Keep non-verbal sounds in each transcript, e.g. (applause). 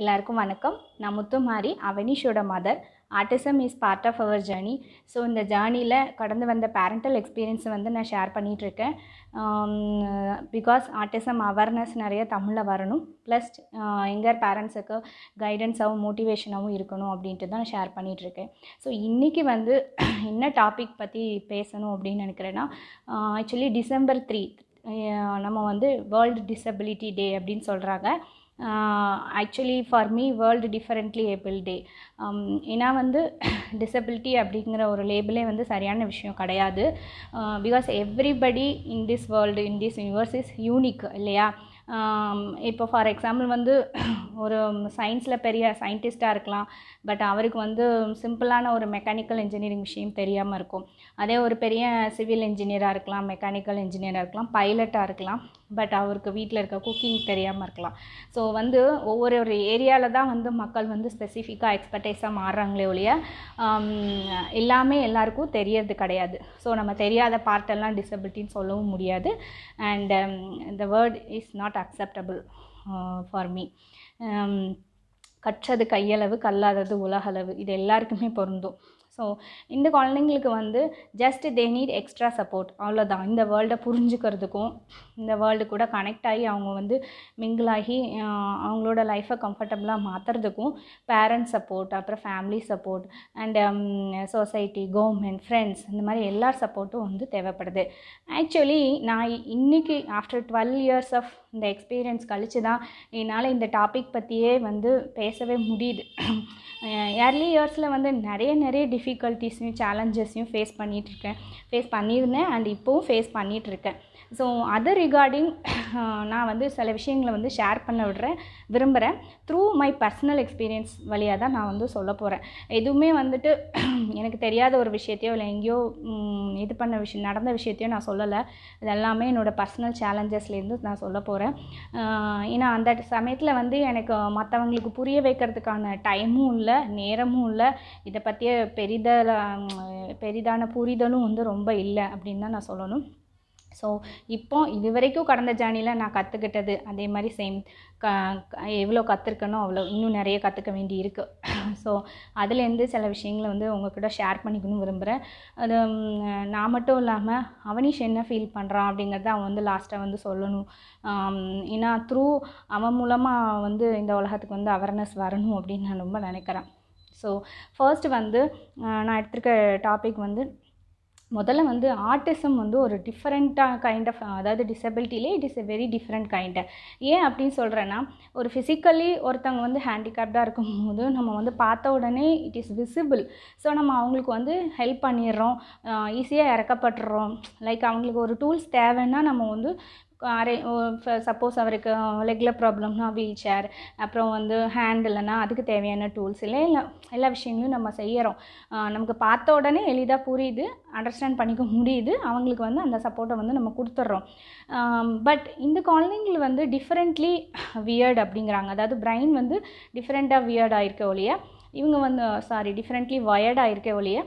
எல்லாருக்கும் வணக்கம் நான் முத்துமாரி அவனிஷோட mother autism is part of our journey so இந்த ஜேர்னியில் கடந்து வந்த பேரண்டல் எக்ஸ்பீரியன்ஸை வந்து நான் ஷேர் பண்ணிகிட்ருக்கேன் பிகாஸ் ஆர்டிசம் அவேர்னஸ் நிறைய தமிழில் வரணும் ப்ளஸ் எங்கள் பேரண்ட்ஸுக்கு கைடன்ஸாகவும் மோட்டிவேஷனாகவும் இருக்கணும் அப்படின்ட்டு தான் ஷேர் பண்ணிகிட்ருக்கேன் ஸோ இன்றைக்கி வந்து (clears throat) என்ன டாபிக் பற்றி பேசணும் அப்படின்னு நினைக்கிறேன்னா ஆக்சுவலி டிசம்பர் த்ரீ நம்ம வந்து வேர்ல்டு டிசபிலிட்டி டே அப்படின்னு சொல்கிறாங்க actually for me world differently able day ஏன்னா வந்து டிசபிலிட்டி (laughs) அப்படிங்கிற ஒரு லேபிளே வந்து சரியான விஷயம் கிடையாது because everybody in this world in this universe is unique இல்லையா இப்போ ஃபார் எக்ஸாம்பிள் வந்து (clears throat) ஒரு சயின்ஸில் பெரிய சயின்டிஸ்ட்டாக இருக்கலாம் பட் அவருக்கு வந்து சிம்பிளான ஒரு மெக்கானிக்கல் இன்ஜினியரிங் விஷயம் தெரியாமல் இருக்கும் அதே ஒரு பெரிய சிவில் இன்ஜினியராக இருக்கலாம் மெக்கானிக்கல் இன்ஜினியராக இருக்கலாம் பைலட்டாக இருக்கலாம் பட் அவருக்கு வீட்டில் இருக்க குக்கிங் தெரியாமல் இருக்கலாம் ஸோ வந்து ஒவ்வொரு ஒரு ஏரியாவில் தான் வந்து மக்கள் வந்து ஸ்பெசிஃபிக்காக எக்ஸ்பர்டைஸாக மாறுறாங்களே ஒழிய um, எல்லாமே எல்லாருக்கும் தெரியறது கிடையாது ஸோ நம்ம தெரியாத பார்ட்டெல்லாம் டிசபிலிட்டின்னு சொல்லவும் முடியாது அண்ட் இந்த word is not acceptable for me கற்றது கையளவு கல்லாதது உலகளவு இது எல்லாருக்குமே பொருந்தும் ஸோ இந்த குழந்தைங்களுக்கு வந்து just they need extra support அவ்வளோதான் இந்த வேர்ல்டை புரிஞ்சுக்கிறதுக்கும் இந்த வேர்ல்டு கூட கனெக்ட் ஆகி அவங்க வந்து மிங்கிள் ஆகி அவங்களோட லைஃப்பை கம்ஃபர்டபுளாக மாற்றுறதுக்கும் பேரண்ட்ஸ் சப்போர்ட் அப்புறம் family support and society government friends இந்த மாதிரி எல்லா சப்போர்ட்டும் வந்து தேவைப்படுது ஆக்சுவலி நான் இன்றைக்கி ஆஃப்டர் டுவெல் இயர்ஸ் ஆஃப் இந்த எக்ஸ்பீரியன்ஸ் கழித்து தான் என்னால் இந்த டாபிக் பற்றியே வந்து பேசவே முடியுது ஏர்லி இயர்ஸில் வந்து நிறைய நிறைய டிஃபிகல்ட்டிஸையும் சேலஞ்சஸையும் ஃபேஸ் பண்ணிகிட்ருக்கேன் ஃபேஸ் பண்ணியிருந்தேன் அண்ட் இப்போவும் ஃபேஸ் பண்ணிகிட்ருக்கேன் ஸோ அதர் ரிகார்டிங் நான் வந்து சில விஷயங்களை வந்து ஷேர் பண்ண விடுறேன் விரும்புகிறேன் த்ரூ மை பர்சனல் எக்ஸ்பீரியன்ஸ் வழியாக தான் நான் வந்து சொல்ல போகிறேன் எதுவுமே வந்துட்டு (clears throat) எனக்கு தெரியாத ஒரு விஷயத்தையோ இல்லை எங்கேயோ இது பண்ண விஷயம் நடந்த விஷயத்தையோ நான் சொல்லலை இது எல்லாமே என்னோடய பர்சனல் சேலஞ்சஸ்லேருந்து நான் சொல்ல போகிறேன் ஏன்னா அந்த சமயத்தில் வந்து எனக்கு மற்றவங்களுக்கு புரிய வைக்கிறதுக்கான டைமும் இல்லை நேரமும் இல்லை இதை பற்றிய பெரித பெரிதான புரிதலும் வந்து ரொம்ப இல்லை அப்படின்னு தான் நான் சொல்லணும் ஸோ இப்போ இது வரைக்கும் கடந்த ஜேர்னியில் நான் கற்றுக்கிட்டது அதே மாதிரி சேம் க எவ்வளோ கற்றுக்கணும் அவ்வளோ இன்னும் நிறைய கற்றுக்க வேண்டி இருக்குது ஸோ அதுலேருந்து சில விஷயங்களை வந்து உங்ககிட்ட ஷேர் பண்ணிக்கணும் விரும்புகிறேன் அது நான் மட்டும் இல்லாமல் அவனிஷ் என்ன ஃபீல் பண்ணுறான் அப்படிங்கிறத அவன் வந்து லாஸ்ட்டாக வந்து சொல்லணும் ஏன்னா த்ரூ அவன் மூலமாக வந்து இந்த உலகத்துக்கு வந்து அவேர்னஸ் வரணும் அப்படின்னு நான் ரொம்ப நினைக்கிறேன் ஸோ ஃபர்ஸ்ட் வந்து நான் எடுத்திருக்க டாபிக் வந்து முதல்ல வந்து ஆர்டிசம் வந்து ஒரு டிஃப்ரெண்ட்டாக கைண்ட் ஆஃப் அதாவது டிசபிலிட்டிலே it is a very different kind ஏன் அப்படின்னு சொல்கிறேன்னா ஒரு ஃபிசிக்கலி ஒருத்தவங்க வந்து ஹேண்டிகேப்டாக இருக்கும்போது நம்ம வந்து பார்த்த உடனே இட் இஸ் விசிபிள் ஸோ நம்ம அவங்களுக்கு வந்து ஹெல்ப் பண்ணிடுறோம் ஈஸியாக இறக்கப்பட்டுறோம் லைக் அவங்களுக்கு ஒரு டூல்ஸ் தேவைன்னா நம்ம வந்து அரே சப்போஸ் அவருக்கு லெக்கில் ப்ராப்ளம்னா வீல் சேர் அப்புறம் வந்து ஹேண்ட் இல்லைன்னா அதுக்கு தேவையான டூல்ஸ் இல்லை இல்லை எல்லா விஷயங்களும் நம்ம செய்கிறோம் நமக்கு பார்த்த உடனே எளிதாக புரியுது அண்டர்ஸ்டாண்ட் பண்ணிக்க முடியுது அவங்களுக்கு வந்து அந்த சப்போர்ட்டை வந்து நம்ம கொடுத்துட்றோம் பட் இந்த குழந்தைங்கள் வந்து டிஃப்ரெண்ட்லி வியர்டு அப்படிங்கிறாங்க அதாவது பிரெயின் வந்து டிஃப்ரெண்ட்டாக வியர்டாக இருக்க ஒழிய இவங்க வந்து சாரி டிஃப்ரெண்ட்லி வயர்டாக இருக்க ஒழிய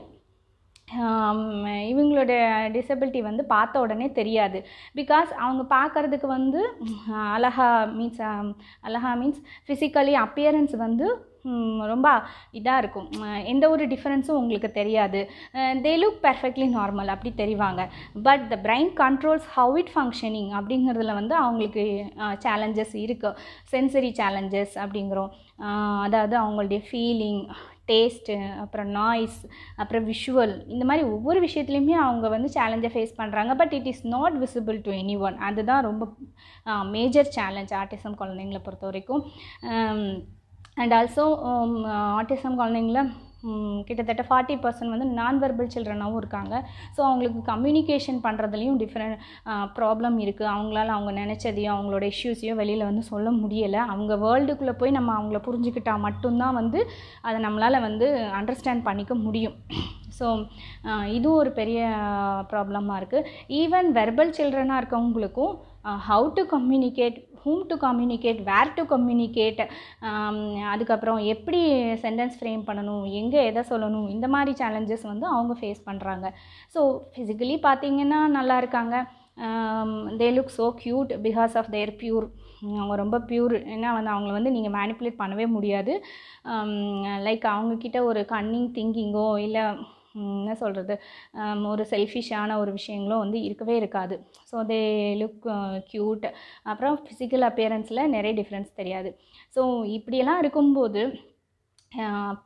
இவங்களோட டிசபிலிட்டி வந்து பார்த்த உடனே தெரியாது பிகாஸ் அவங்க பார்க்குறதுக்கு வந்து அழகா மீன்ஸ் அழகா மீன்ஸ் ஃபிசிக்கலி அப்பியரன்ஸ் வந்து ரொம்ப இதாக இருக்கும் எந்த ஒரு டிஃப்ரென்ஸும் உங்களுக்கு தெரியாது தே லுக் பெர்ஃபெக்ட்லி நார்மல் அப்படி தெரிவாங்க but the brain controls how it functioning அப்படிங்கிறதுல வந்து அவங்களுக்கு சேலஞ்சஸ் இருக்குது சென்சரி சேலஞ்சஸ் அப்படிங்கிறோம் அதாவது அவங்களுடைய ஃபீலிங் டேஸ்ட்டு அப்புறம் நாய்ஸ் அப்புறம் விஷுவல் இந்த மாதிரி ஒவ்வொரு விஷயத்துலையுமே அவங்க வந்து சேலஞ்சை ஃபேஸ் பண்ணுறாங்க but it is not visible to any one அதுதான் ரொம்ப மேஜர் சேலஞ்ச் ஆர்டிசம் குழந்தைங்களை பொறுத்த வரைக்கும் and um, um, also autism குழந்தைங்கள கிட்டத்தட்ட ஃபார்ட்டி பர்சன்ட் வந்து நான் வெர்பல் சில்ட்ரனாகவும் இருக்காங்க ஸோ அவங்களுக்கு கம்யூனிகேஷன் பண்ணுறதுலேயும் டிஃப்ரெண்ட் ப்ராப்ளம் இருக்குது அவங்களால அவங்க நினச்சதையும் அவங்களோட இஷ்யூஸையும் வெளியில் வந்து சொல்ல முடியலை அவங்க வேர்ல்டுக்குள்ளே போய் நம்ம அவங்கள புரிஞ்சுக்கிட்டால் மட்டும்தான் வந்து அதை நம்மளால் வந்து அண்டர்ஸ்டாண்ட் பண்ணிக்க முடியும் ஸோ இதுவும் ஒரு பெரிய ப்ராப்ளமாக இருக்குது ஈவன் வெர்பல் சில்ட்ரனாக இருக்கவங்களுக்கும் how to communicate whom to communicate where to communicate அதுக்கப்புறம் எப்படி சென்டென்ஸ் ஃப்ரேம் பண்ணணும் எங்கே எதை சொல்லணும் இந்த மாதிரி சேலஞ்சஸ் வந்து அவங்க ஃபேஸ் பண்ணுறாங்க ஸோ ஃபிசிக்கலி பார்த்தீங்கன்னா நல்லா இருக்காங்க they look so cute because of their pure அவங்க ரொம்ப பியூர் ஏன்னா வந்து அவங்கள வந்து நீங்கள் மேனிப்புலேட் பண்ணவே முடியாது லைக் அவங்கக்கிட்ட ஒரு கன்னிங் திங்கிங்கோ இல்லை என்ன சொல்கிறது ஒரு செல்ஃபிஷான ஒரு விஷயங்களும் வந்து இருக்கவே இருக்காது ஸோ தே லுக் க்யூட் அப்புறம் ஃபிசிக்கல் அப்பியரன்ஸில் நிறைய டிஃப்ரென்ஸ் தெரியாது ஸோ இப்படியெல்லாம் இருக்கும்போது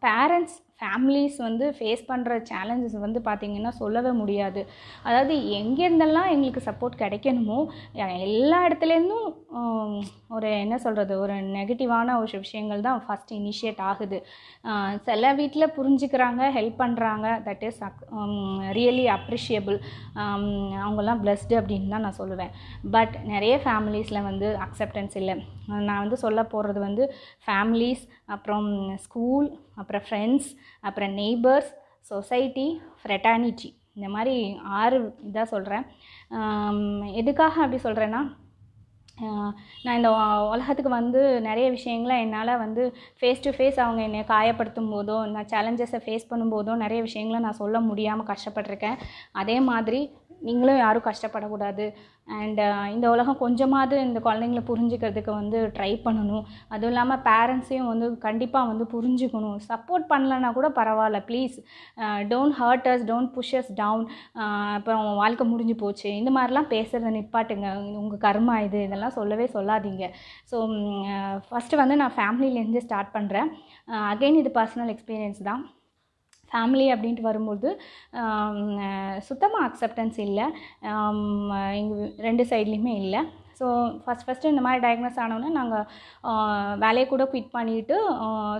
பேரண்ட்ஸ் ஃபேமிலிஸ் வந்து ஃபேஸ் பண்ணுற சேலஞ்சஸ் வந்து பார்த்திங்கன்னா சொல்லவே முடியாது அதாவது எங்கேருந்தெல்லாம் எங்களுக்கு சப்போர்ட் கிடைக்கணுமோ எல்லா இடத்துலேருந்தும் ஒரு என்ன சொல்கிறது ஒரு நெகட்டிவான ஒரு விஷயங்கள் தான் ஃபஸ்ட் இனிஷியேட் ஆகுது சில வீட்டில் புரிஞ்சுக்கிறாங்க ஹெல்ப் பண்ணுறாங்க தட் இஸ் ரியலி அப்ரிஷியபிள் அவங்கெல்லாம் பிளஸ்டு அப்படின்னு தான் நான் சொல்லுவேன் பட் நிறைய ஃபேமிலிஸில் வந்து அக்செப்டன்ஸ் இல்லை நான் வந்து சொல்ல போகிறது வந்து ஃபேமிலிஸ் அப்புறம் ஸ்கூல் அப்புறம் ஃப்ரெண்ட்ஸ் அப்புறம் நெய்பர்ஸ் சொசைட்டி ஃப்ரெட்டானிட்டி இந்த மாதிரி ஆறு இதாக சொல்கிறேன் எதுக்காக அப்படி சொல்கிறேன்னா நான் இந்த உலகத்துக்கு வந்து நிறைய விஷயங்களை என்னால் வந்து ஃபேஸ் டு ஃபேஸ் அவங்க என்னை காயப்படுத்தும் போதோ நான் சேலஞ்சஸை ஃபேஸ் பண்ணும்போதோ நிறைய விஷயங்களை நான் சொல்ல முடியாமல் கஷ்டப்பட்டிருக்கேன் அதே மாதிரி நீங்களும் யாரும் கஷ்டப்படக்கூடாது அண்டு uh, இந்த உலகம் கொஞ்சமாவது இந்த குழந்தைங்கள புரிஞ்சுக்கிறதுக்கு வந்து ட்ரை பண்ணணும் அதுவும் இல்லாமல் பேரண்ட்ஸையும் வந்து கண்டிப்பாக வந்து புரிஞ்சுக்கணும் சப்போர்ட் பண்ணலன்னா கூட பரவாயில்ல please don't hurt us don't push down அப்புறம் வாழ்க்கை முடிஞ்சு போச்சு இந்த மாதிரிலாம் பேசுகிறத நிப்பாட்டுங்க உங்கள் கர்மா இது இதெல்லாம் சொல்லவே சொல்லாதீங்க ஸோ ஃபஸ்ட்டு mm, uh, வந்து நான் ஃபேமிலியிலேருந்து ஸ்டார்ட் பண்ணுறேன் அகெயின் uh, இது பர்சனல் எக்ஸ்பீரியன்ஸ் தான் ஃபேமிலி அப்படின்ட்டு வரும்போது சுத்தமாக அக்செப்டன்ஸ் இல்லை எங்கள் ரெண்டு சைட்லேயுமே இல்லை ஸோ ஃபஸ்ட் ஃபஸ்ட்டு இந்த மாதிரி டயக்னஸ் ஆனவுடனே நாங்கள் வேலையை கூட குவிட் பண்ணிவிட்டு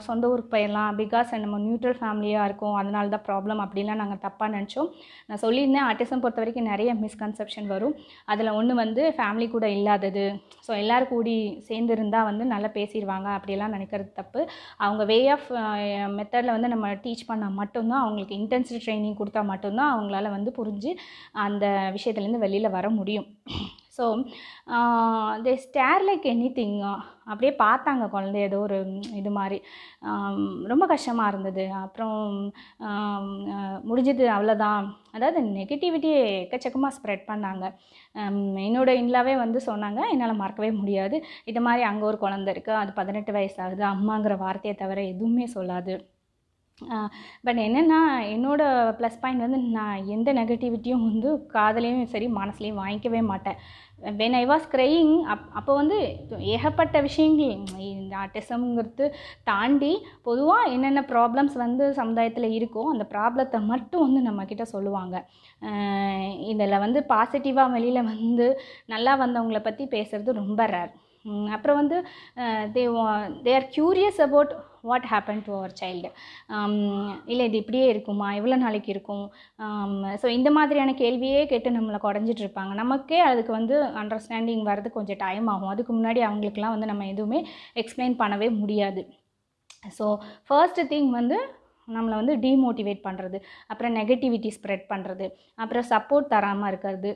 சொந்த ஊருக்கு போயிடலாம் பிகாஸ் நம்ம நியூட்ரல் ஃபேமிலியாக இருக்கும் அதனால தான் ப்ராப்ளம் அப்படிலாம் நாங்கள் தப்பாக நினச்சோம் நான் சொல்லியிருந்தேன் ஆர்டிசம் பொறுத்த வரைக்கும் நிறைய மிஸ்கன்செப்ஷன் வரும் அதில் ஒன்று வந்து ஃபேமிலி கூட இல்லாதது ஸோ எல்லோரும் கூடி சேர்ந்து இருந்தால் வந்து நல்லா பேசிடுவாங்க அப்படிலாம் நினைக்கிறது தப்பு அவங்க வே ஆஃப் மெத்தடில் வந்து நம்ம டீச் பண்ணால் மட்டும்தான் அவங்களுக்கு இன்டென்சிவ் ட்ரைனிங் கொடுத்தா மட்டும்தான் அவங்களால வந்து புரிஞ்சு அந்த விஷயத்துலேருந்து வெளியில் வர முடியும் so they stare like anything அப்படியே பார்த்தாங்க குழந்தை ஏதோ ஒரு இது மாதிரி ரொம்ப கஷ்டமாக இருந்தது அப்புறம் முடிஞ்சது அவ்வளோதான் அதாவது நெகட்டிவிட்டியை எக்கச்சக்கமாக ஸ்ப்ரெட் பண்ணாங்க என்னோடய இன்லாவே வந்து சொன்னாங்க என்னால் மறக்கவே முடியாது இது மாதிரி அங்கே ஒரு குழந்த இருக்குது அது பதினெட்டு வயசாகுது அம்மாங்கிற வார்த்தையை தவிர எதுவுமே சொல்லாது பட் என்னென்னா என்னோடய ப்ளஸ் பாயிண்ட் வந்து நான் எந்த நெகட்டிவிட்டியும் வந்து காதலையும் சரி மனசுலையும் வாங்கிக்கவே மாட்டேன் when I was crying up அப்போ வந்து ஏகப்பட்ட விஷயங்கள் இந்த ஆட்டிசம்ங்கிறது தாண்டி பொதுவாக என்னென்ன ப்ராப்ளம்ஸ் வந்து சமுதாயத்தில் இருக்கோ அந்த ப்ராப்ளத்தை மட்டும் வந்து நம்மக்கிட்ட சொல்லுவாங்க இதில் வந்து பாசிட்டிவாக வெளியில் வந்து நல்லா வந்தவங்களை பற்றி பேசுகிறது ரொம்ப ரேர் அப்புறம் வந்து they they are curious about what happen to our child இல்லை இது இப்படியே இருக்குமா எவ்வளோ நாளைக்கு இருக்கும் ஸோ um, இந்த மாதிரியான கேள்வியே கேட்டு நம்மளை குறைஞ்சிட்டு இருப்பாங்க நமக்கே அதுக்கு வந்து அண்டர்ஸ்டாண்டிங் வர்றது கொஞ்சம் டைம் ஆகும் அதுக்கு முன்னாடி அவங்களுக்குலாம் வந்து நம்ம எதுவுமே எக்ஸ்பிளைன் பண்ணவே முடியாது ஸோ ஃபர்ஸ்ட் திங் வந்து நம்மளை வந்து டீமோட்டிவேட் பண்ணுறது அப்புறம் நெகட்டிவிட்டி ஸ்ப்ரெட் பண்ணுறது அப்புறம் சப்போர்ட் தராமல் இருக்கிறது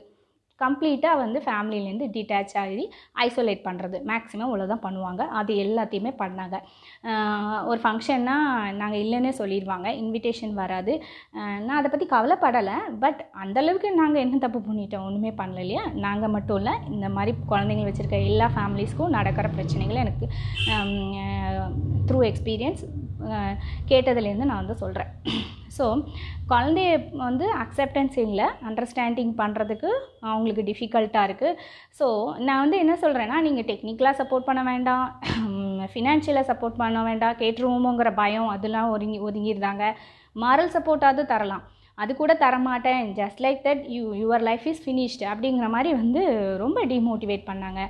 கம்ப்ளீட்டாக வந்து ஃபேமிலிலேருந்து டிட்டாச் ஆகி ஐசோலேட் பண்ணுறது மேக்ஸிமம் இவ்வளோ தான் பண்ணுவாங்க அது எல்லாத்தையுமே பண்ணாங்க ஒரு ஃபங்க்ஷன்னா நாங்கள் இல்லைன்னே சொல்லிடுவாங்க இன்விடேஷன் வராது நான் அதை பற்றி கவலைப்படலை பட் அந்தளவுக்கு நாங்கள் என்ன தப்பு பண்ணிட்டோம் ஒன்றுமே பண்ணல இல்லையா நாங்கள் மட்டும் இல்லை இந்த மாதிரி குழந்தைங்கள் வச்சுருக்க எல்லா ஃபேமிலிஸ்க்கும் நடக்கிற பிரச்சனைகளை எனக்கு த்ரூ எக்ஸ்பீரியன்ஸ் கேட்டதுலேருந்து நான் வந்து சொல்கிறேன் ஸோ குழந்தைய வந்து அக்செப்டன்ஸ் இல்லை அண்டர்ஸ்டாண்டிங் பண்ணுறதுக்கு அவங்களுக்கு டிஃபிகல்ட்டாக இருக்குது ஸோ நான் வந்து என்ன சொல்கிறேன்னா நீங்கள் டெக்னிக்கலாக சப்போர்ட் பண்ண வேண்டாம் ஃபினான்ஷியலாக சப்போர்ட் பண்ண வேண்டாம் கேட்டுருவோமோங்கிற பயம் அதெல்லாம் ஒதுங்கி ஒதுங்கியிருந்தாங்க மாரல் சப்போர்ட்டாவது தரலாம் அது கூட தரமாட்டேன் just like that you your life is finished அப்படிங்கிற மாதிரி வந்து ரொம்ப டிமோட்டிவேட் பண்ணாங்க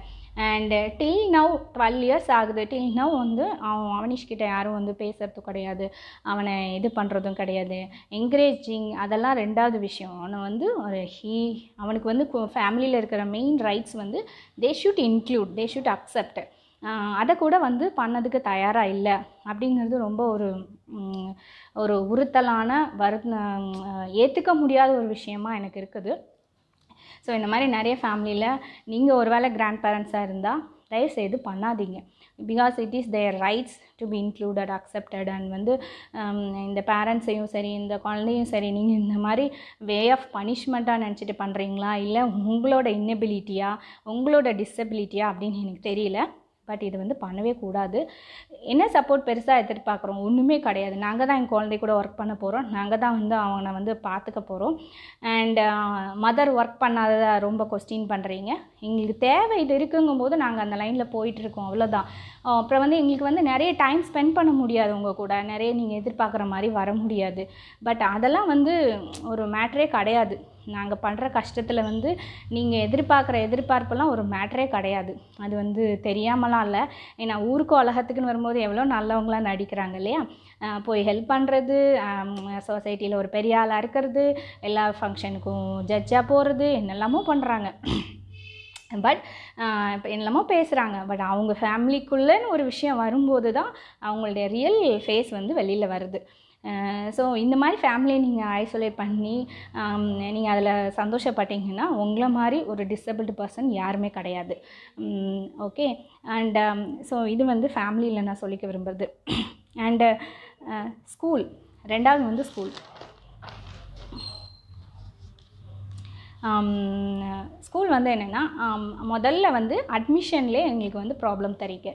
and till now twelve years ஆகுது டில் நவ் வந்து அவன் அவனிஷ்கிட்ட யாரும் வந்து பேசுகிறதும் கிடையாது அவனை இது பண்ணுறதும் கிடையாது என்கரேஜிங் அதெல்லாம் ரெண்டாவது விஷயம் அவனை வந்து ஒரு ஹீ அவனுக்கு வந்து ஃபேமிலியில் இருக்கிற மெயின் ரைட்ஸ் வந்து they should include they should accept அதை கூட வந்து பண்ணதுக்கு தயாராக இல்லை அப்படிங்கிறது ரொம்ப ஒரு ஒரு உறுத்தலான வரு ஏற்றுக்க முடியாத ஒரு விஷயமா எனக்கு இருக்குது ஸோ இந்த மாதிரி நிறைய ஃபேமிலியில் நீங்கள் ஒரு வேளை கிராண்ட் பேரண்ட்ஸாக இருந்தால் தயவுசெய்து பண்ணாதீங்க because it is their rights to be included accepted and வந்து um, இந்த பேரண்ட்ஸையும் சரி இந்த குழந்தையும் சரி நீங்கள் இந்த மாதிரி வே ஆஃப் பனிஷ்மெண்ட்டாக நினச்சிட்டு பண்ணுறீங்களா இல்லை உங்களோட இன்னபிலிட்டியா உங்களோட டிசபிலிட்டியா அப்படின்னு எனக்கு தெரியல பட் இது வந்து பண்ணவே கூடாது என்ன சப்போர்ட் பெருசாக எதிர்பார்க்குறோம் ஒன்றுமே கிடையாது நாங்கள் தான் என் குழந்தை கூட ஒர்க் பண்ண போகிறோம் நாங்கள் தான் வந்து அவனை வந்து பார்த்துக்க போகிறோம் அண்ட் மதர் ஒர்க் பண்ணாததை ரொம்ப கொஸ்டின் பண்ணுறீங்க எங்களுக்கு தேவை இது இருக்குங்கும் போது நாங்கள் அந்த லைனில் போயிட்டுருக்கோம் அவ்வளோதான் அப்புறம் வந்து எங்களுக்கு வந்து நிறைய டைம் ஸ்பெண்ட் பண்ண முடியாது உங்கள் கூட நிறைய நீங்கள் எதிர்பார்க்குற மாதிரி வர முடியாது பட் அதெல்லாம் வந்து ஒரு மேட்ரே கிடையாது நாங்கள் பண்ணுற கஷ்டத்தில் வந்து நீங்கள் எதிர்பார்க்குற எதிர்பார்ப்பெல்லாம் ஒரு மேட்டரே கிடையாது அது வந்து தெரியாமலாம் இல்லை ஏன்னா ஊருக்கும் உலகத்துக்குன்னு வரும்போது எவ்வளோ நல்லவங்களாம் நடிக்கிறாங்க இல்லையா போய் ஹெல்ப் பண்ணுறது சொசைட்டியில் ஒரு பெரிய ஆளாக இருக்கிறது எல்லா ஃபங்க்ஷனுக்கும் ஜட்ஜாக போகிறது என்னெல்லாமோ பண்ணுறாங்க பட் இப்போ என்னெல்லாமோ பேசுகிறாங்க பட் அவங்க ஃபேமிலிக்குள்ளேன்னு ஒரு விஷயம் வரும்போது தான் அவங்களுடைய ரியல் ஃபேஸ் வந்து வெளியில் வருது ஸோ இந்த மாதிரி ஃபேமிலியை நீங்கள் ஐசோலேட் பண்ணி நீங்கள் அதில் சந்தோஷப்பட்டீங்கன்னா உங்களை மாதிரி ஒரு டிசபிள்டு பர்சன் யாருமே கிடையாது ஓகே அண்டு ஸோ இது வந்து ஃபேமிலியில் நான் சொல்லிக்க விரும்புகிறது அண்டு ஸ்கூல் ரெண்டாவது வந்து ஸ்கூல் ஸ்கூல் வந்து என்னென்னா முதல்ல வந்து அட்மிஷன்லேயே எங்களுக்கு வந்து ப்ராப்ளம் தெரியுது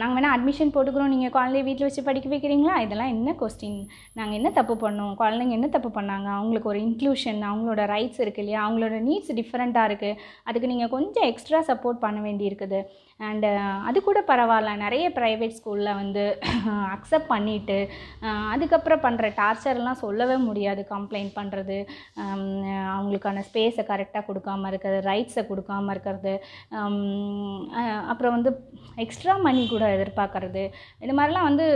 நாங்கள் வேணால் அட்மிஷன் போட்டுக்கிறோம் நீங்கள் குழந்தைய வீட்டில் வச்சு படிக்க வைக்கிறீங்களா இதெல்லாம் என்ன கொஸ்டின் நாங்கள் என்ன தப்பு பண்ணோம் குழந்தைங்க என்ன தப்பு பண்ணாங்க அவங்களுக்கு ஒரு இன்க்ளூஷன் அவங்களோட ரைட்ஸ் இருக்குது இல்லையா அவங்களோட நீட்ஸ் டிஃப்ரெண்ட்டாக இருக்குது அதுக்கு நீங்கள் கொஞ்சம் எக்ஸ்ட்ரா சப்போர்ட் பண்ண வேண்டி இருக்குது அண்டு அது கூட பரவாயில்ல நிறைய ப்ரைவேட் ஸ்கூலில் வந்து அக்செப்ட் (laughs) பண்ணிவிட்டு அதுக்கப்புறம் பண்ணுற டார்ச்சர்லாம் சொல்லவே முடியாது கம்ப்ளைண்ட் பண்ணுறது அவங்களுக்கான ஸ்பேஸை கரெக்டாக கொடுக்காமல் இருக்கிறது ரைட்ஸை கொடுக்காமல் இருக்கிறது அப்புறம் வந்து எக்ஸ்ட்ரா மணி கூட எதிர்பார்க்கறது இந்த மாதிரிலாம் வந்து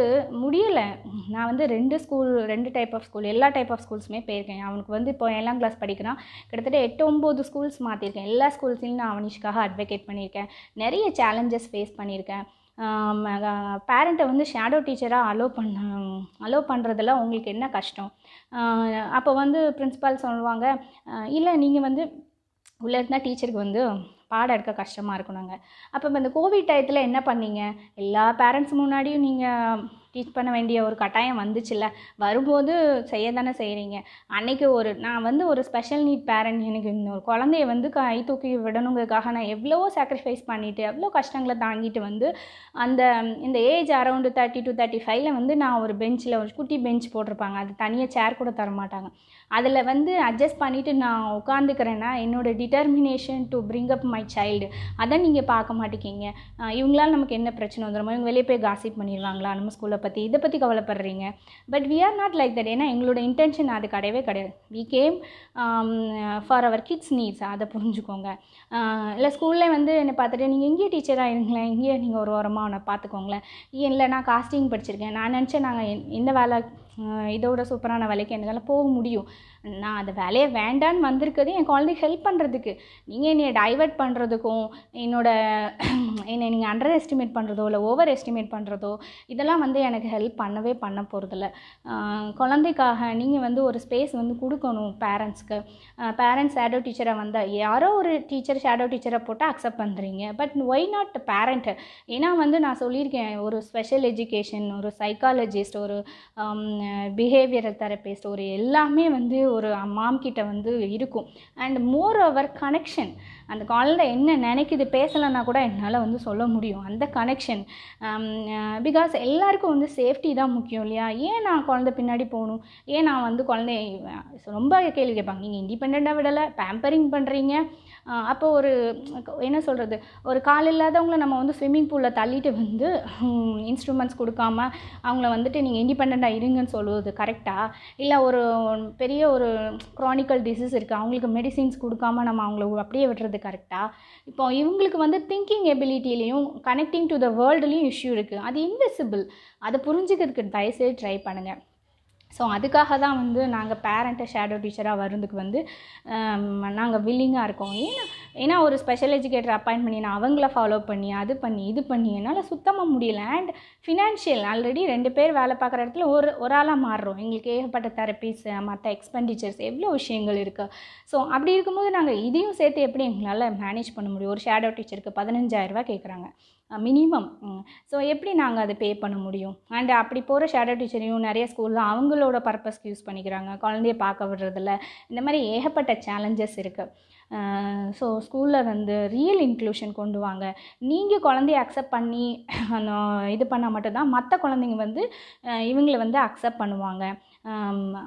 முடியலை நான் வந்து ரெண்டு ஸ்கூல் ரெண்டு டைப் ஆஃப் ஸ்கூல் எல்லா டைப் ஆஃப் ஸ்கூல்ஸுமே போயிருக்கேன் அவனுக்கு வந்து இப்போ ஏழாம் கிளாஸ் படிக்கிறான் கிட்டத்தட்ட எட்டு ஒம்பது ஸ்கூல்ஸ் மாற்றிருக்கேன் எல்லா ஸ்கூல்ஸையும் நான் அவனிஷ்காக அட்வொகேட் பண்ணியிருக்கேன் நிறைய சேலஞ்சஸ் ஃபேஸ் பண்ணியிருக்கேன் பேரண்ட்டை வந்து ஷேடோ டீச்சராக அலோவ் பண்ண அலோவ் பண்ணுறதெல்லாம் உங்களுக்கு என்ன கஷ்டம் அப்போ வந்து பிரின்ஸிபால் சொல்லுவாங்க இல்லை நீங்கள் வந்து உள்ளே இருந்தால் டீச்சருக்கு வந்து பாடம் எடுக்க கஷ்டமாக இருக்கணுங்க அப்போ இந்த கோவிட் டயத்தில் என்ன பண்ணீங்க எல்லா பேரண்ட்ஸ் முன்னாடியும் நீங்கள் டீச் பண்ண வேண்டிய ஒரு கட்டாயம் வந்துச்சுல்ல வரும்போது செய்ய தானே செய்கிறீங்க அன்றைக்கி ஒரு நான் வந்து ஒரு ஸ்பெஷல் நீட் பேரண்ட் எனக்கு இன்னொரு குழந்தைய வந்து கை தூக்கி விடணுங்கிறதுக்காக நான் எவ்வளவோ சாக்ரிஃபைஸ் பண்ணிவிட்டு எவ்வளோ கஷ்டங்களை தாங்கிட்டு வந்து அந்த இந்த age around thirty two thirty ஃபைவ்ல வந்து நான் ஒரு பெஞ்சில் ஒரு குட்டி பெஞ்ச் போட்டிருப்பாங்க அது தனியாக சேர் கூட தரமாட்டாங்க அதில் வந்து அட்ஜஸ்ட் பண்ணிவிட்டு நான் உட்காந்துக்கிறேன்னா என்னோடய determination to bring up my child அதை நீங்கள் பார்க்க மாட்டேங்கிங்க இவங்களால் நமக்கு என்ன பிரச்சனை வந்துடும் இவங்க வெளியே போய் காசிப் பண்ணிடுவாங்களா நம்ம ஸ்கூலை பற்றி இதை பற்றி கவலைப்படுறீங்க but we are not like that ஏன்னா எங்களோட இன்டென்ஷன் அது கிடையவே கிடையாது we came for our kids needs அதை புரிஞ்சுக்கோங்க இல்லை ஸ்கூல்லே வந்து என்னை பார்த்துட்டு நீங்கள் எங்கேயே டீச்சராக இருங்களேன் இங்கேயே நீங்கள் ஒரு வாரமாக அவனை பார்த்துக்கோங்களேன் இல்லை நான் காஸ்டிங் படிச்சிருக்கேன் நான் நினச்சேன் நாங்கள் எந்த வேலை இதோட சூப்பரான வேலைக்கு என்னால் போக முடியும் நான் அந்த வேலையை வேண்டான்னு வந்திருக்கிறது என் குழந்தைக்கு ஹெல்ப் பண்ணுறதுக்கு நீங்கள் என்னை டைவெர்ட் பண்ணுறதுக்கும் என்னோட என்னை நீங்கள் அண்டர் எஸ்டிமேட் பண்ணுறதோ இல்லை ஓவர் எஸ்டிமேட் பண்ணுறதோ இதெல்லாம் வந்து எனக்கு ஹெல்ப் பண்ணவே பண்ண போகிறதில்ல குழந்தைக்காக நீங்கள் வந்து ஒரு ஸ்பேஸ் வந்து கொடுக்கணும் பேரண்ட்ஸ்க்கு பேரண்ட்ஸ் ஷேடோ டீச்சரை வந்தால் யாரோ ஒரு டீச்சர் ஷேடோ டீச்சரை போட்டால் அக்செப்ட் பண்ணுறீங்க பட் ஒய் நாட் பேரண்ட்டு ஏன்னா வந்து நான் சொல்லியிருக்கேன் ஒரு ஸ்பெஷல் எஜுகேஷன் ஒரு சைக்காலஜிஸ்ட் ஒரு பிஹேவியர் தெரப்பிஸ்ட் ஒரு எல்லாமே வந்து ஒரு மாம்கிட்ட வந்து இருக்கும் அண்ட் மோர் அவர் கனெக்ஷன் அந்த குழந்தை என்ன நினைக்குது பேசலைன்னா கூட என்னால் வந்து சொல்ல முடியும் அந்த கனெக்ஷன் பிகாஸ் um, uh, எல்லாருக்கும் வந்து சேஃப்டி தான் முக்கியம் இல்லையா ஏன் நான் குழந்தை பின்னாடி போகணும் ஏன் நான் வந்து குழந்தை ரொம்ப கேள்வி கேட்பாங்க நீங்கள் இண்டிபெண்ட்டாக விடலை பேம்பரிங் பண்ணுறீங்க அப்போ ஒரு என்ன சொல்கிறது ஒரு கால் இல்லாதவங்கள நம்ம வந்து ஸ்விம்மிங் பூலில் தள்ளிட்டு வந்து இன்ஸ்ட்ருமெண்ட்ஸ் கொடுக்காம அவங்கள வந்துட்டு நீங்கள் இண்டிபெண்ட்டாக இருங்கன்னு சொல்லுவது கரெக்டாக இல்லை ஒரு பெரிய ஒரு க்ரானிக்கல் டிசீஸ் இருக்குது அவங்களுக்கு மெடிசின்ஸ் கொடுக்காம நம்ம அவங்கள அப்படியே விடுறது கரெக்டாக இப்போ இவங்களுக்கு வந்து திங்கிங் எபிலிட்டிலையும் கனெக்டிங் டு த வேர்ல்டுலேயும் இஷ்யூ இருக்குது அது இன்விசிபிள் அதை புரிஞ்சுக்கிறதுக்கு தயவுசெய்து ட்ரை பண்ணுங்கள் ஸோ அதுக்காக தான் வந்து நாங்கள் பேரண்ட்டை ஷேடோ டீச்சராக வர்றதுக்கு வந்து நாங்கள் வில்லிங்காக இருக்கோம் ஏன்னா ஏன்னா ஒரு ஸ்பெஷல் எஜுகேட்டர் அப்பாயிண்ட் பண்ணி நான் அவங்கள ஃபாலோ பண்ணி அது பண்ணி இது பண்ணி என்னால் சுத்தமாக முடியல அண்ட் ஃபினான்ஷியல் ஆல்ரெடி ரெண்டு பேர் வேலை பார்க்குற இடத்துல ஒரு ஒரு ஆளாக மாறுறோம் எங்களுக்கு ஏகப்பட்ட தெரப்பீஸ் மற்ற எக்ஸ்பெண்டிச்சர்ஸ் எவ்வளோ விஷயங்கள் இருக்குது ஸோ அப்படி இருக்கும்போது நாங்கள் இதையும் சேர்த்து எப்படி எங்களால் மேனேஜ் பண்ண முடியும் ஒரு ஷேடோ டீச்சருக்கு பதினஞ்சாயிரரூபா கேட்குறாங்க மினிமம் ஸோ எப்படி நாங்கள் அதை பே பண்ண முடியும் அண்ட் அப்படி போகிற ஷேடோ டீச்சரையும் நிறைய ஸ்கூலில் அவங்களோட பர்பஸ்க்கு யூஸ் பண்ணிக்கிறாங்க குழந்தைய பார்க்க விடுறதில்ல இந்த மாதிரி ஏகப்பட்ட சேலஞ்சஸ் இருக்குது ஸோ ஸ்கூலில் வந்து ரியல் இன்க்ளூஷன் கொண்டு வாங்க நீங்கள் குழந்தைய அக்செப்ட் பண்ணி இது பண்ணால் மட்டும்தான் மற்ற குழந்தைங்க வந்து இவங்களை வந்து அக்செப்ட் பண்ணுவாங்க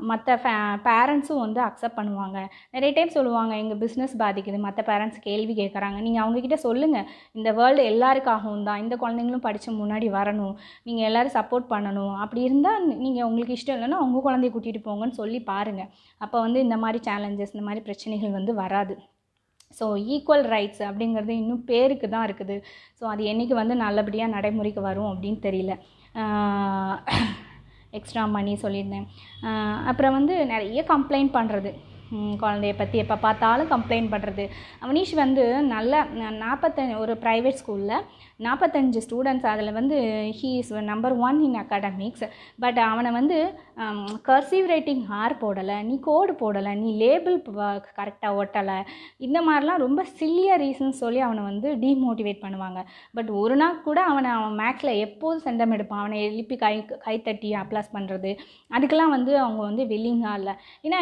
மற்ற ஃபே பேரண்ட்ஸும் வந்து அக்செப்ட் பண்ணுவாங்க நிறைய டைம் சொல்லுவாங்க எங்கள் பிஸ்னஸ் பாதிக்குது மற்ற பேரண்ட்ஸ் கேள்வி கேட்குறாங்க நீங்கள் அவங்கக்கிட்ட சொல்லுங்கள் இந்த வேர்ல்டு எல்லாருக்காகவும் தான் இந்த குழந்தைங்களும் படித்து முன்னாடி வரணும் நீங்கள் எல்லோரும் சப்போர்ட் பண்ணணும் அப்படி இருந்தால் நீங்கள் உங்களுக்கு இஷ்டம் இல்லைன்னா உங்கள் குழந்தைய கூட்டிகிட்டு போங்கன்னு சொல்லி பாருங்கள் அப்போ வந்து இந்த மாதிரி சேலஞ்சஸ் இந்த மாதிரி பிரச்சனைகள் வந்து வராது ஸோ ஈக்குவல் ரைட்ஸ் அப்படிங்கிறது இன்னும் பேருக்கு தான் இருக்குது ஸோ அது என்றைக்கு வந்து நல்லபடியாக நடைமுறைக்கு வரும் அப்படின்னு தெரியல எக்ஸ்ட்ரா மணி சொல்லியிருந்தேன் அப்புறம் வந்து நிறைய கம்ப்ளைண்ட் பண்ணுறது குழந்தைய பற்றி எப்போ பார்த்தாலும் கம்ப்ளைண்ட் பண்ணுறது மனிஷ் வந்து நல்ல நாற்பத்தஞ்சு ஒரு ப்ரைவேட் ஸ்கூலில் நாற்பத்தஞ்சு ஸ்டூடெண்ட்ஸ் அதில் வந்து he is number one in academics but அவனை வந்து கர்சிவ் ரைட்டிங் ஹார் போடலை நீ கோடு போடலை நீ லேபிள் கரெக்டாக ஓட்டலை இந்த மாதிரிலாம் ரொம்ப சில்லிய ரீசன்ஸ் சொல்லி அவனை வந்து டீமோட்டிவேட் பண்ணுவாங்க பட் ஒரு நாள் கூட அவனை அவன் மேக்ஸில் எப்போதும் செண்டம் எடுப்பான் அவனை எழுப்பி கை கைத்தட்டி அப்ளாஸ் பண்ணுறது அதுக்கெல்லாம் வந்து அவங்க வந்து வில்லிங்காக இல்லை ஏன்னா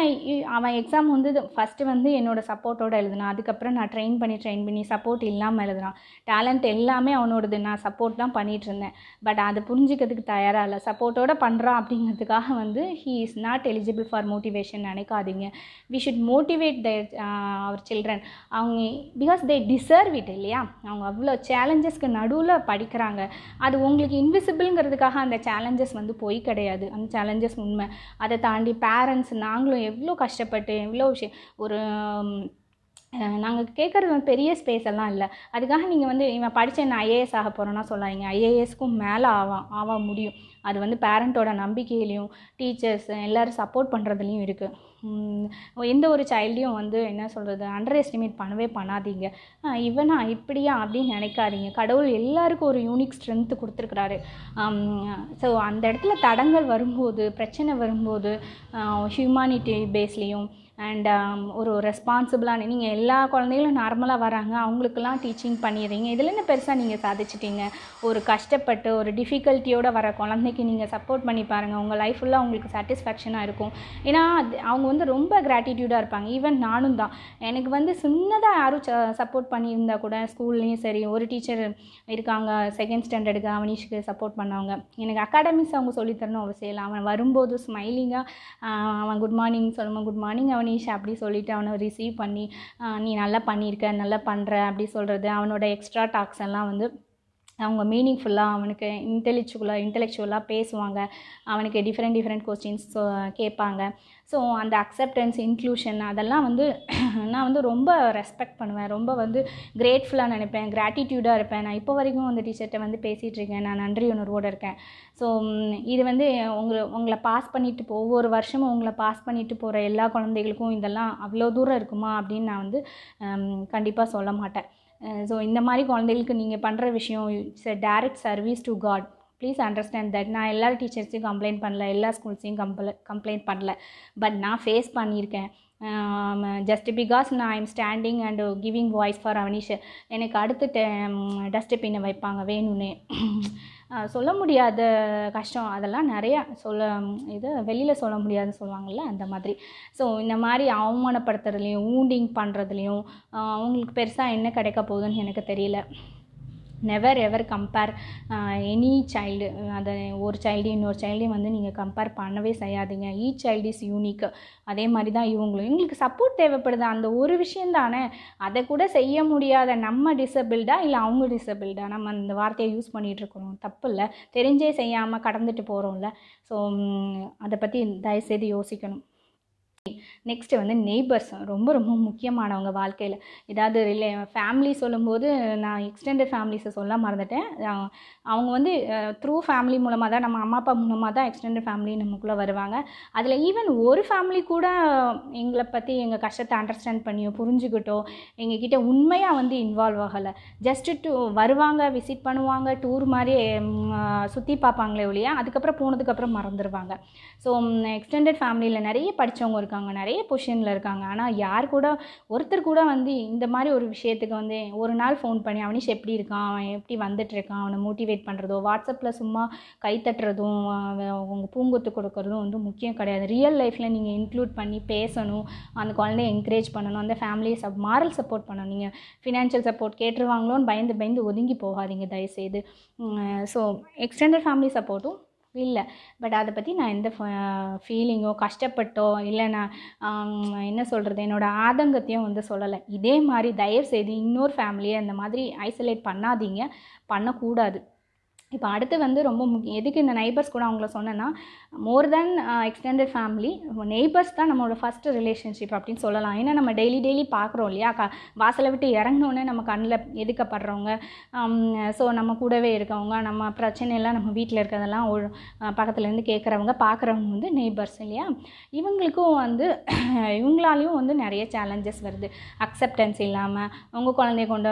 அவன் எக்ஸாம் வந்து ஃபஸ்ட்டு வந்து என்னோடய சப்போர்ட்டோடு எழுதுனான் அதுக்கப்புறம் நான் ட்ரெயின் பண்ணி ட்ரெயின் பண்ணி சப்போர்ட் இல்லாமல் எழுதுனான் டேலண்ட் எல்லாமே அவன் அவனோடது நான் சப்போர்ட் தான் பண்ணிகிட்ருந்தேன் பட் அதை புரிஞ்சுக்கிறதுக்கு தயாராக இல்லை சப்போர்ட்டோடு பண்ணுறான் அப்படிங்கிறதுக்காக வந்து he is not eligible for motivation நினைக்காதீங்க we should motivate the our children அவங்க பிகாஸ் தே டிசர்வ் இட் இல்லையா அவங்க அவ்வளோ சேலஞ்சஸ்க்கு நடுவில் படிக்கிறாங்க அது உங்களுக்கு இன்விசிபிள்ங்கிறதுக்காக அந்த சேலஞ்சஸ் வந்து பொய் கிடையாது அந்த சேலஞ்சஸ் உண்மை அதை தாண்டி பேரண்ட்ஸ் நாங்களும் எவ்வளோ கஷ்டப்பட்டு எவ்வளோ விஷயம் ஒரு நாங்கள் கேட்குறது பெரிய ஸ்பேஸ் எல்லாம் இல்லை அதுக்காக நீங்கள் வந்து இவன் படித்த நான் ஐஏஎஸ் ஆக போகிறோன்னா சொல்லாதீங்க ஐஏஎஸ்க்கும் மேலே ஆவான் ஆக முடியும் அது வந்து பேரண்ட்டோட நம்பிக்கையிலையும் டீச்சர்ஸ் எல்லோரும் சப்போர்ட் பண்ணுறதுலையும் இருக்குது எந்த ஒரு சைல்டையும் வந்து என்ன சொல்கிறது அண்டர் எஸ்டிமேட் பண்ணவே பண்ணாதீங்க இவனா இப்படியா அப்படின்னு நினைக்காதீங்க கடவுள் எல்லாருக்கும் ஒரு யூனிக் ஸ்ட்ரென்த்து கொடுத்துருக்குறாரு ஸோ அந்த இடத்துல தடங்கள் வரும்போது பிரச்சனை வரும்போது ஹியூமானிட்டி பேஸ்லேயும் அண்ட் um, ஒரு ரெஸ்பான்சிபிளான நீங்கள் எல்லா குழந்தைகளும் நார்மலாக வராங்க அவங்களுக்குலாம் டீச்சிங் பண்ணிடுறீங்க இதில் என்ன பெருசாக நீங்கள் சாதிச்சிட்டிங்க ஒரு கஷ்டப்பட்டு ஒரு டிஃபிகல்ட்டியோட வர குழந்தைக்கு நீங்கள் சப்போர்ட் பண்ணி பாருங்கள் உங்கள் லைஃப் ஃபுல்லாக அவங்களுக்கு சாட்டிஸ்ஃபேக்ஷனாக இருக்கும் ஏன்னா அவங்க வந்து ரொம்ப கிராட்டிடியூடாக இருப்பாங்க ஈவன் நானும் தான் எனக்கு வந்து சின்னதாக யாரும் சப்போர்ட் பண்ணியிருந்தால் கூட ஸ்கூல்லேயும் சரி ஒரு டீச்சர் இருக்காங்க செகண்ட் ஸ்டாண்டர்டுக்கு அவனிஷ்க்கு சப்போர்ட் பண்ணவங்க எனக்கு அகாடமிக்ஸ் அவங்க சொல்லித்தரணும் அவசியம் இல்லை அவன் வரும்போது ஸ்மைலிங்காக அவன் குட் மார்னிங் சொல்லுவான் குட் மார்னிங் அவன் மோனிஷ் அப்படி சொல்லிவிட்டு அவனை ரிசீவ் பண்ணி நீ நல்லா பண்ணியிருக்க நல்லா பண்ணுற அப்படி சொல்கிறது அவனோட எக்ஸ்ட்ரா டாக்ஸ் எல்லாம் வந்து அவங்க மீனிங்ஃபுல்லாக அவனுக்கு இன்டெலிஜுவலாக இன்டெலெக்சுவலாக பேசுவாங்க அவனுக்கு டிஃப்ரெண்ட் டிஃப்ரெண்ட் கொஸ்டின்ஸ் கேட்பாங்க ஸோ அந்த அக்செப்டன்ஸ் இன்க்ளூஷன் அதெல்லாம் வந்து (clears throat) நான் வந்து ரொம்ப ரெஸ்பெக்ட் பண்ணுவேன் ரொம்ப வந்து கிரேட்ஃபுல்லாக நினைப்பேன் கிராட்டிடியூடாக இருப்பேன் நான் இப்போ வரைக்கும் அந்த டீச்சர்கிட்ட வந்து பேசிகிட்ருக்கேன் நான் நன்றி உணர்வோடு இருக்கேன் ஸோ இது வந்து உங்களை உங்களை பாஸ் பண்ணிட்டு போ ஒவ்வொரு வருஷமும் உங்களை பாஸ் பண்ணிட்டு போகிற எல்லா குழந்தைகளுக்கும் இதெல்லாம் அவ்வளோ தூரம் இருக்குமா அப்படின்னு நான் வந்து கண்டிப்பாக சொல்ல மாட்டேன் ஸோ இந்த மாதிரி குழந்தைகளுக்கு நீங்கள் பண்ணுற விஷயம் it's a direct service to god please understand that நான் எல்லா டீச்சர்ஸையும் கம்ப்ளைண்ட் பண்ணல எல்லா ஸ்கூல்ஸையும் கம்ப்ள கம்ப்ளைண்ட் பண்ணல பட் நான் ஃபேஸ் பண்ணியிருக்கேன் ஜஸ்ட் பிகாஸ் நான் am standing and giving voice for Avanish எனக்கு அடுத்து டஸ்ட்பின்னை வைப்பாங்க வேணும்னு சொல்ல முடியாத கஷ்டம் அதெல்லாம் நிறையா சொல்ல இது வெளியில் சொல்ல முடியாதுன்னு சொல்லுவாங்கள்ல அந்த மாதிரி ஸோ இந்த மாதிரி அவமானப்படுத்துறதுலேயும் ஊண்டிங் பண்ணுறதுலையும் அவங்களுக்கு பெருசாக என்ன கிடைக்க போகுதுன்னு எனக்கு தெரியல never ever compare any child அதை ஒரு சைல்டு இன்னொரு சைல்டையும் வந்து நீங்கள் கம்பேர் பண்ணவே செய்யாதீங்க ஈச் சைல்டு இஸ் யூனிக் அதே மாதிரி தான் இவங்களும் இவங்களுக்கு சப்போர்ட் தேவைப்படுது அந்த ஒரு விஷயம் தானே அதை கூட செய்ய முடியாத நம்ம டிசபிள்டா இல்லை அவங்க டிசபிள்டா நம்ம அந்த வார்த்தையை யூஸ் பண்ணிகிட்ருக்குறோம் தப்பு இல்லை தெரிஞ்சே செய்யாமல் கடந்துட்டு போகிறோம்ல ஸோ அதை பற்றி தயவுசெய்து யோசிக்கணும் நெக்ஸ்ட்டு வந்து நெய்பர்ஸ் ரொம்ப ரொம்ப முக்கியமானவங்க வாழ்க்கையில் ஏதாவது ரிலே ஃபேமிலி சொல்லும்போது நான் எக்ஸ்டெண்டட் ஃபேமிலிஸை சொல்ல மறந்துட்டேன் அவங்க வந்து த்ரூ ஃபேமிலி மூலமாக தான் நம்ம அம்மா அப்பா மூலமாக தான் எக்ஸ்டெண்டட் ஃபேமிலி நமக்குள்ளே வருவாங்க அதில் ஈவன் ஒரு ஃபேமிலி கூட எங்களை பற்றி எங்கள் கஷ்டத்தை அண்டர்ஸ்டாண்ட் பண்ணியோ புரிஞ்சுக்கிட்டோ கிட்டே உண்மையாக வந்து இன்வால்வ் ஆகலை ஜஸ்ட்டு டூ வருவாங்க விசிட் பண்ணுவாங்க டூர் மாதிரி சுற்றி பார்ப்பாங்களே ஒழியா அதுக்கப்புறம் போனதுக்கப்புறம் மறந்துடுவாங்க ஸோ எக்ஸ்டெண்டட் ஃபேமிலியில் நிறைய படித்தவங்க இருக்காங்க இருக்காங்க நிறைய பொசிஷனில் இருக்காங்க ஆனால் யார் கூட ஒருத்தர் கூட வந்து இந்த மாதிரி ஒரு விஷயத்துக்கு வந்து ஒரு நாள் ஃபோன் பண்ணி அவனிஷ் எப்படி இருக்கான் அவன் எப்படி வந்துட்டுருக்கான் அவனை மோட்டிவேட் பண்ணுறதோ வாட்ஸ்அப்பில் சும்மா கை தட்டுறதும் அவங்க பூங்கொத்து கொடுக்கறதும் வந்து முக்கியம் கிடையாது ரியல் லைஃப்பில் நீங்கள் இன்க்ளூட் பண்ணி பேசணும் அந்த குழந்தைய என்கரேஜ் பண்ணணும் அந்த ஃபேமிலியை சப் மாரல் சப்போர்ட் பண்ணணும் நீங்கள் ஃபினான்ஷியல் சப்போர்ட் கேட்டுருவாங்களோன்னு பயந்து பயந்து ஒதுங்கி போகாதீங்க தயவுசெய்து ஸோ எக்ஸ்டெண்டட் ஃபேமிலி சப்போர்ட்டும் இல்லை பட் அதை பற்றி நான் எந்த ஃபீலிங்கோ கஷ்டப்பட்டோ இல்லை நான் என்ன சொல்கிறது என்னோடய ஆதங்கத்தையும் வந்து சொல்லலை இதே மாதிரி தயவு செய்து இன்னொரு ஃபேமிலியை இந்த மாதிரி ஐசோலேட் பண்ணாதீங்க பண்ணக்கூடாது இப்போ அடுத்து வந்து ரொம்ப முக்கியம் எதுக்கு இந்த நைபர்ஸ் கூட அவங்கள சொன்னேன்னா more then extended family neighbours தான் நம்மளோட ஃபஸ்ட்டு ரிலேஷன்ஷிப் அப்படின்னு சொல்லலாம் ஏன்னா நம்ம டெய்லி டெய்லி பார்க்குறோம் இல்லையா க வாசலை விட்டு இறங்கினோன்னே நம்ம கண்ணில் எதுக்கப்படுறவங்க ஸோ நம்ம கூடவே இருக்கவங்க நம்ம பிரச்சனையெல்லாம் நம்ம வீட்டில் இருக்கிறதெல்லாம் ஒரு பக்கத்துலேருந்து கேட்குறவங்க பார்க்குறவங்க வந்து நெய்பர்ஸ் இல்லையா இவங்களுக்கும் வந்து (clears throat) இவங்களாலையும் வந்து நிறைய சேலஞ்சஸ் வருது அக்செப்டன்ஸ் இல்லாமல் அவங்க குழந்தைய கொண்டு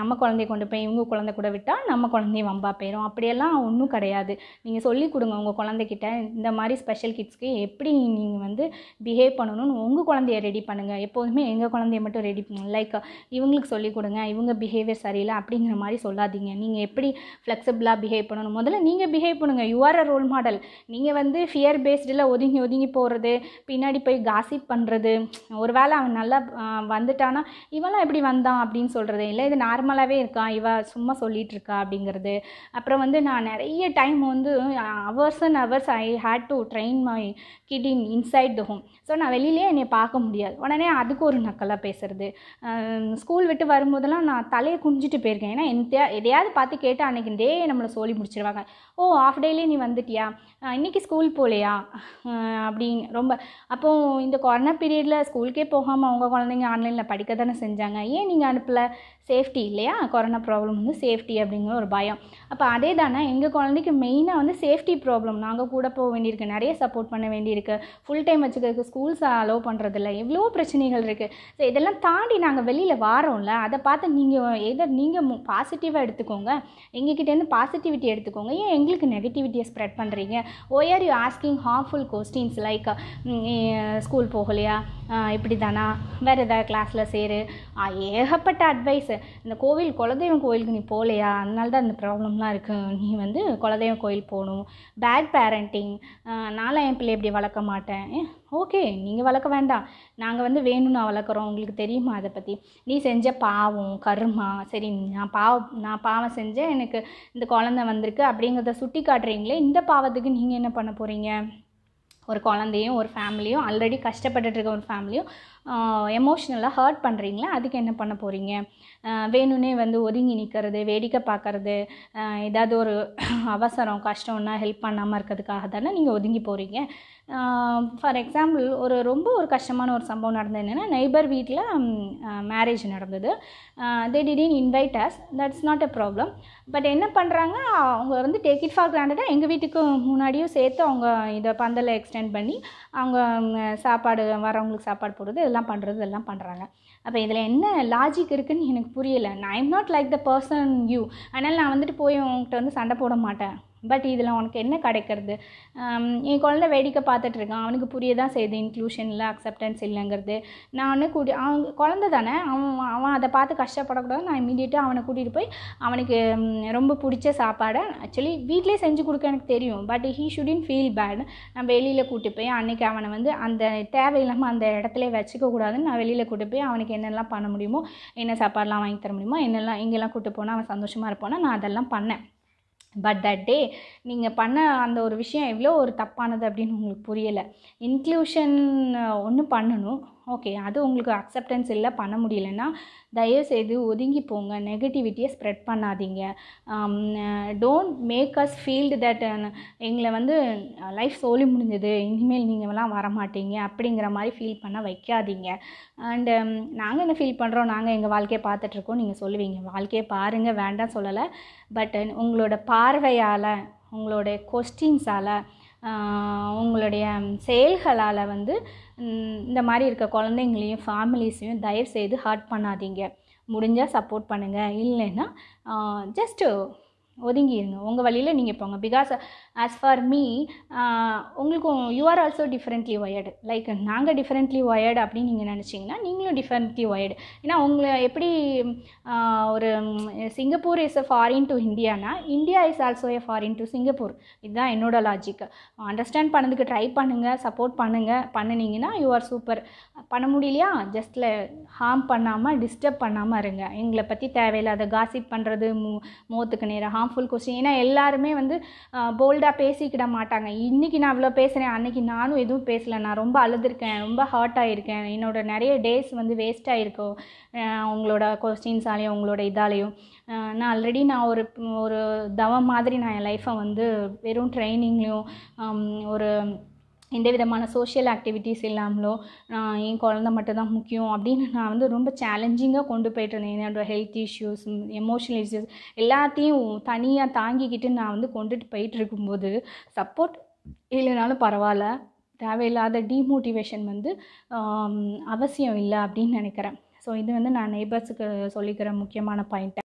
நம்ம குழந்தைய கொண்டு போய் இவங்க குழந்தை கூட விட்டால் நம்ம குழந்தைய வம்பா போயிடும் அப்படி அப்படியெல்லாம் ஒன்றும் கிடையாது நீங்கள் சொல்லி கொடுங்க உங்கள் குழந்தைக்கிட்ட இந்த மாதிரி ஸ்பெஷல் கிட்ஸ்க்கு எப்படி நீங்கள் வந்து பிஹேவ் பண்ணணும்னு உங்கள் குழந்தைய ரெடி பண்ணுங்கள் எப்போதுமே எங்கள் குழந்தைய மட்டும் ரெடி பண்ணுங்க லைக் இவங்களுக்கு சொல்லிக் கொடுங்க இவங்க பிஹேவியர் சரியில்லை அப்படிங்கிற மாதிரி சொல்லாதீங்க நீங்கள் எப்படி ஃப்ளெக்சிபிளாக பிஹேவ் பண்ணணும் முதல்ல நீங்கள் பிஹேவ் பண்ணுங்கள் யூஆர் அ ரோல் மாடல் நீங்கள் வந்து ஃபியர் பேஸ்டில் ஒதுங்கி ஒதுங்கி போகிறது பின்னாடி போய் காசிப் பண்ணுறது ஒரு வேளை அவன் நல்லா வந்துட்டானா இவெல்லாம் எப்படி வந்தான் அப்படின்னு சொல்கிறது இல்லை இது நார்மலாகவே இருக்கான் இவ சும்மா சொல்லிகிட்டு இருக்கா அப்படிங்கிறது அப்புறம் வந்து நான் நிறைய டைம் வந்து hours and hours I had to train my kid in inside the home so நான் வெளியிலே என்னை பார்க்க முடியாது உடனே அதுக்கு ஒரு நக்கலாக பேசுகிறது ஸ்கூல் விட்டு வரும்போதெல்லாம் நான் தலையை குனிஞ்சிட்டு போயிருக்கேன் ஏன்னா எந்த எதையாவது பார்த்து கேட்டால் அன்றைக்கி டே நம்மளை சொல்லி முடிச்சிருவாங்க ஓ ஆஃப் டேலே நீ வந்துட்டியா இன்றைக்கி ஸ்கூல் போகலையா அப்படின்னு ரொம்ப அப்போது இந்த கொரோனா பீரியடில் ஸ்கூலுக்கே போகாமல் அவங்க குழந்தைங்க ஆன்லைனில் படிக்க தானே செஞ்சாங்க ஏன் நீங்கள் அனுப்பலை சேஃப்டி இல்லையா கொரோனா ப்ராப்ளம் வந்து சேஃப்டி அப்படிங்கிற ஒரு பயம் அப்போ அதே தானே எங்கள் குழந்தைக்கு மெயினாக வந்து சேஃப்டி ப்ராப்ளம் நாங்கள் கூட போக வேண்டியிருக்கு நிறைய சப்போர்ட் பண்ண வேண்டியிருக்கு ஃபுல் டைம் வச்சுக்கிறதுக்கு ஸ்கூல்ஸ் அலோவ் பண்ணுறதில்ல எவ்வளோ பிரச்சனைகள் இருக்குது ஸோ இதெல்லாம் தாண்டி நாங்கள் வெளியில் வாரோம்ல அதை பார்த்து நீங்கள் எதை நீங்கள் பாசிட்டிவாக எடுத்துக்கோங்க எங்ககிட்டேருந்து பாசிட்டிவிட்டி எடுத்துக்கோங்க ஏன் எங்கள் எங்களுக்கு நெகட்டிவிட்டியை ஸ்ப்ரெட் பண்ணுறீங்க why are you asking harmful questions like school போகலையா இப்படி தானா வேறு எதாவது கிளாஸில் சேரு ஏகப்பட்ட அட்வைஸு இந்த கோவில் குலதெய்வம் கோவிலுக்கு நீ போகலையா அதனால தான் இந்த ப்ராப்ளம்லாம் இருக்குது நீ வந்து குலதெய்வம் கோயில் போகணும் பேட் பேரண்டிங் நான்லாம் என் பிள்ளை இப்படி வளர்க்க மாட்டேன் ஓகே நீங்கள் வளர்க்க வேண்டாம் நாங்கள் வந்து வேணும்னா வளர்க்குறோம் உங்களுக்கு தெரியுமா அதை பற்றி நீ செஞ்ச பாவம் கருமா சரி நான் பாவம் நான் பாவம் செஞ்சேன் எனக்கு இந்த குழந்த வந்திருக்கு அப்படிங்கிறத சுட்டி காட்டுறீங்களே இந்த பாவத்துக்கு நீங்கள் என்ன பண்ண போகிறீங்க ஒரு குழந்தையும் ஒரு ஃபேமிலியும் ஆல்ரெடி கஷ்டப்பட்டுட்டு இருக்க ஒரு ஃபேமிலியும் எமோஷ்னலாக ஹர்ட் பண்ணுறீங்களா அதுக்கு என்ன பண்ண போகிறீங்க வேணும்னே வந்து ஒதுங்கி நிற்கிறது வேடிக்கை பார்க்குறது ஏதாவது ஒரு அவசரம் கஷ்டம்னா ஹெல்ப் பண்ணாமல் இருக்கிறதுக்காக தானே நீங்கள் ஒதுங்கி போகிறீங்க ஃபார் எக்ஸாம்பிள் ஒரு ரொம்ப ஒரு கஷ்டமான ஒரு சம்பவம் நடந்தது என்னென்னா நெய்பர் வீட்டில் மேரேஜ் நடந்தது they didn't invite us that's not a problem but என்ன பண்ணுறாங்க அவங்க வந்து டேக் இட் ஃபார் கிராண்டடாக எங்கள் வீட்டுக்கு முன்னாடியும் சேர்த்து அவங்க இதை பந்தலை எக்ஸ்டெண்ட் பண்ணி அவங்க சாப்பாடு வரவங்களுக்கு சாப்பாடு போடுறது இதெல்லாம் பண்ணுறது இதெல்லாம் பண்ணுறாங்க அப்போ இதில் என்ன லாஜிக் இருக்குதுன்னு எனக்கு புரியலை நான் I'm not like the person you அதனால் நான் வந்துட்டு போய் அவங்ககிட்ட வந்து சண்டை போட மாட்டேன் பட் இதில் உனக்கு என்ன கிடைக்கிறது என் குழந்த வேடிக்கை பார்த்துட்ருக்கான் அவனுக்கு புரிய தான் செய்யுது இன்க்ளூஷன் இல்லை அக்செப்டன்ஸ் இல்லைங்கிறது நான் கூட்டி அவன் குழந்த தானே அவன் அவன் அதை பார்த்து கஷ்டப்படக்கூடாது நான் இமீடியட்டாக அவனை கூட்டிகிட்டு போய் அவனுக்கு ரொம்ப பிடிச்ச சாப்பாடை ஆக்சுவலி வீட்டிலே செஞ்சு கொடுக்க எனக்கு தெரியும் but he shouldn't feel bad நான் வெளியில் கூட்டி போய் அன்றைக்கி அவனை வந்து அந்த தேவையில்லாமல் அந்த இடத்துல வச்சுக்கக்கூடாதுன்னு நான் வெளியில் கூட்டி போய் அவனுக்கு என்னெல்லாம் பண்ண முடியுமோ என்ன சாப்பாடெலாம் வாங்கி தர முடியுமோ என்னெல்லாம் இங்கெல்லாம் கூப்பிட்டு போனால் அவன் சந்தோஷமாக இருப்போனா நான் அதெல்லாம் பண்ணேன் பட் தட் டே நீங்கள் பண்ண அந்த ஒரு விஷயம் எவ்வளோ ஒரு தப்பானது அப்படின்னு உங்களுக்கு புரியலை இன்க்ளூஷன் ஒன்று பண்ணணும் ஓகே அது உங்களுக்கு அக்செப்டன்ஸ் இல்லை பண்ண முடியலன்னா தயவுசெய்து ஒதுங்கி போங்க நெகட்டிவிட்டியை ஸ்ப்ரெட் பண்ணாதீங்க don't make us feel that எங்களை வந்து லைஃப் uh, சோழி முடிஞ்சது இனிமேல் நீங்கள்லாம் வரமாட்டீங்க அப்படிங்கிற மாதிரி ஃபீல் பண்ண வைக்காதீங்க அண்டு um, நாங்கள் என்ன ஃபீல் பண்ணுறோம் நாங்கள் எங்கள் வாழ்க்கையை பார்த்துட்ருக்கோம் நீங்கள் சொல்லுவீங்க வாழ்க்கையை பாருங்கள் வேண்டாம் சொல்லலை பட் uh, உங்களோட பார்வையால் உங்களோட கொஸ்டின்ஸால் உங்களுடைய செயல்களால் வந்து இந்த மாதிரி இருக்க குழந்தைங்களையும் ஃபேமிலிஸையும் தயவு செய்து ஹர்ட் பண்ணாதீங்க முடிஞ்சால் சப்போர்ட் பண்ணுங்கள் இல்லைன்னா ஜஸ்ட்டு ஒதுங்கி இருங்க உங்கள் வழியில் நீங்கள் போங்க பிகாஸ் ஆஸ் ஃபார் மீ உங்களுக்கும் you are also differently weird like நாங்கள் டிஃப்ரெண்ட்லி ஒயர்டு அப்படின்னு நீங்கள் நினச்சிங்கன்னா நீங்களும் டிஃப்ரெண்ட்லி ஒயர்டு ஏன்னா உங்களை எப்படி ஒரு Singapore is a foreign to இந்தியானா India is also a foreign to Singapore இதுதான் என்னோடய லாஜிக் அண்டர்ஸ்டாண்ட் பண்ணதுக்கு ட்ரை பண்ணுங்கள் சப்போர்ட் பண்ணுங்கள் பண்ணினீங்கன்னா யூ ஆர் சூப்பர் பண்ண முடியலையா ஜஸ்ட்டில் ஹார்ம் பண்ணாமல் டிஸ்டர்ப் பண்ணாமல் இருங்க எங்களை பற்றி தேவையில்லாத காசிப் பண்ணுறது மூ மோத்துக்கு நேரம் ஹார்ம் ஹார்ம்ஃபுல் கொஸ்டின் ஏன்னா எல்லாருமே வந்து போல்டாக பேசிக்கிட மாட்டாங்க இன்றைக்கி நான் இவ்வளோ பேசுகிறேன் அன்றைக்கி நானும் எதுவும் பேசலை நான் ரொம்ப அழுதுருக்கேன் ரொம்ப ஹார்ட் ஆகியிருக்கேன் என்னோட நிறைய டேஸ் வந்து வேஸ்ட் ஆகிருக்கும் உங்களோட கொஸ்டின்ஸாலேயும் உங்களோட இதாலேயும் நான் ஆல்ரெடி நான் ஒரு ஒரு தவம் மாதிரி நான் என் லைஃப்பை வந்து வெறும் ட்ரைனிங்லேயும் ஒரு எந்த விதமான சோஷியல் ஆக்டிவிட்டீஸ் இல்லாமலோ என் குழந்த மட்டும்தான் முக்கியம் அப்படின்னு நான் வந்து ரொம்ப சேலஞ்சிங்காக கொண்டு போயிட்டுருந்தேன் என்னோடய ஹெல்த் இஷ்யூஸ் எமோஷனல் இஷ்யூஸ் எல்லாத்தையும் தனியாக தாங்கிக்கிட்டு நான் வந்து கொண்டுட்டு போயிட்டு இருக்கும்போது சப்போர்ட் இல்லைனாலும் பரவாயில்ல தேவையில்லாத டீமோட்டிவேஷன் வந்து அவசியம் இல்லை அப்படின்னு நினைக்கிறேன் ஸோ இது வந்து நான் நெய்பர்ஸுக்கு சொல்லிக்கிற முக்கியமான பாயிண்ட்டை